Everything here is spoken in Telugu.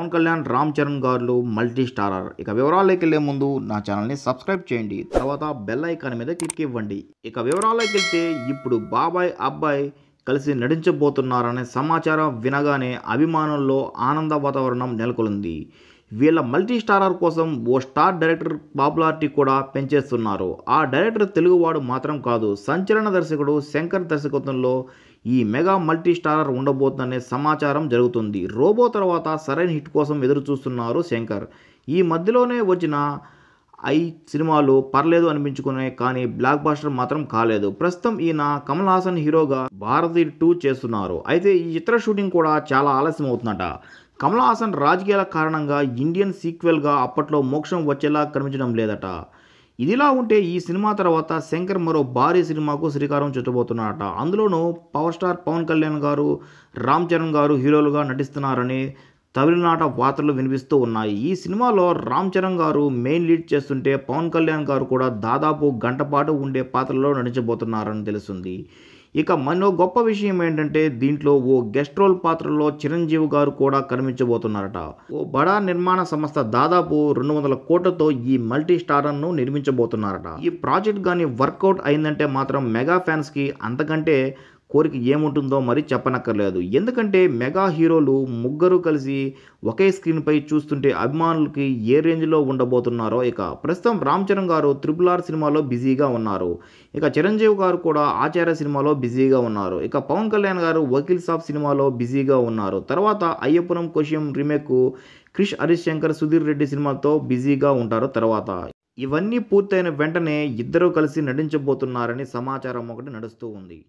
పవన్ కళ్యాణ్ రామ్ చరణ్ గారు మల్టీ స్టారర్ ఇక వివరాల్లోకి వెళ్ళే ముందు నా ఛానల్ని సబ్స్క్రైబ్ చేయండి తర్వాత బెల్ ఐకాన్ మీద క్లిక్ ఇవ్వండి ఇక వివరాల్లోకి వెళ్తే ఇప్పుడు బాబాయ్ అబ్బాయి కలిసి నటించబోతున్నారనే సమాచారం వినగానే అభిమానుల్లో ఆనంద వాతావరణం నెలకొంది వీళ్ళ మల్టీ స్టారర్ కోసం ఓ స్టార్ డైరెక్టర్ పాపులారిటీ కూడా పెంచేస్తున్నారు ఆ డైరెక్టర్ తెలుగువాడు మాత్రం కాదు సంచలన దర్శకుడు శంకర్ దర్శకత్వంలో ఈ మెగా మల్టీ స్టారర్ ఉండబోతుందనే సమాచారం జరుగుతుంది రోబో తర్వాత సరైన హిట్ కోసం ఎదురు చూస్తున్నారు శంకర్ ఈ మధ్యలోనే వచ్చిన ఐ సినిమాలు పర్లేదు అనిపించుకునే కానీ బ్లాక్ బాస్టర్ మాత్రం కాలేదు ప్రస్తుతం ఈయన కమల్ హాసన్ హీరోగా భారతి టూ చేస్తున్నారు అయితే ఈ చిత్ర షూటింగ్ కూడా చాలా ఆలస్యం అవుతుందట కమల్ హాసన్ రాజకీయాల కారణంగా ఇండియన్ సీక్వెల్గా అప్పట్లో మోక్షం వచ్చేలా కనిపించడం లేదట ఇదిలా ఉంటే ఈ సినిమా తర్వాత శంకర్ మరో భారీ సినిమాకు శ్రీకారం చుట్టబోతున్నారట అందులోనూ పవర్ స్టార్ పవన్ కళ్యాణ్ గారు రామ్ చరణ్ గారు హీరోలుగా నటిస్తున్నారని తమిళనాట వార్తలు వినిపిస్తూ ఉన్నాయి ఈ సినిమాలో రామ్ చరణ్ గారు మెయిన్ లీడ్ చేస్తుంటే పవన్ కళ్యాణ్ గారు కూడా దాదాపు గంటపాటు ఉండే పాత్రలో నటించబోతున్నారని తెలుస్తుంది ఇక మరో గొప్ప విషయం ఏంటంటే దీంట్లో ఓ గెస్ట్ రోల్ పాత్రలో చిరంజీవి గారు కూడా కనిపించబోతున్నారట ఓ బడా నిర్మాణ సంస్థ దాదాపు రెండు వందల కోట్లతో ఈ మల్టీ స్టారర్ను నిర్మించబోతున్నారట ఈ ప్రాజెక్ట్ కానీ వర్కౌట్ అయిందంటే మాత్రం మెగా ఫ్యాన్స్కి అంతకంటే కోరిక ఏముంటుందో మరి చెప్పనక్కర్లేదు ఎందుకంటే మెగా హీరోలు ముగ్గురు కలిసి ఒకే స్క్రీన్పై చూస్తుంటే అభిమానులకి ఏ రేంజ్లో ఉండబోతున్నారో ఇక ప్రస్తుతం రామ్ చరణ్ గారు త్రిపుల్ ఆర్ సినిమాలో బిజీగా ఉన్నారు ఇక చిరంజీవి గారు కూడా ఆచార్య సినిమాలో బిజీగా ఉన్నారు ఇక పవన్ కళ్యాణ్ గారు వకీల్ సాబ్ సినిమాలో బిజీగా ఉన్నారు తర్వాత అయ్యపురం కొషియం రీమేక్ క్రిష్ హరీష్ శంకర్ సుధీర్ రెడ్డి సినిమాతో బిజీగా ఉంటారు తర్వాత ఇవన్నీ పూర్తయిన వెంటనే ఇద్దరూ కలిసి నటించబోతున్నారని సమాచారం ఒకటి నడుస్తూ ఉంది